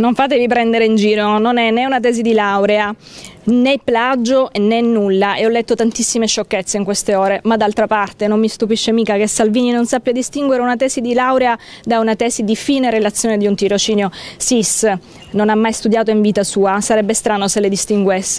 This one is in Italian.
Non fatevi prendere in giro, non è né una tesi di laurea, né plagio né nulla e ho letto tantissime sciocchezze in queste ore, ma d'altra parte non mi stupisce mica che Salvini non sappia distinguere una tesi di laurea da una tesi di fine relazione di un tirocinio. SIS non ha mai studiato in vita sua, sarebbe strano se le distinguesse.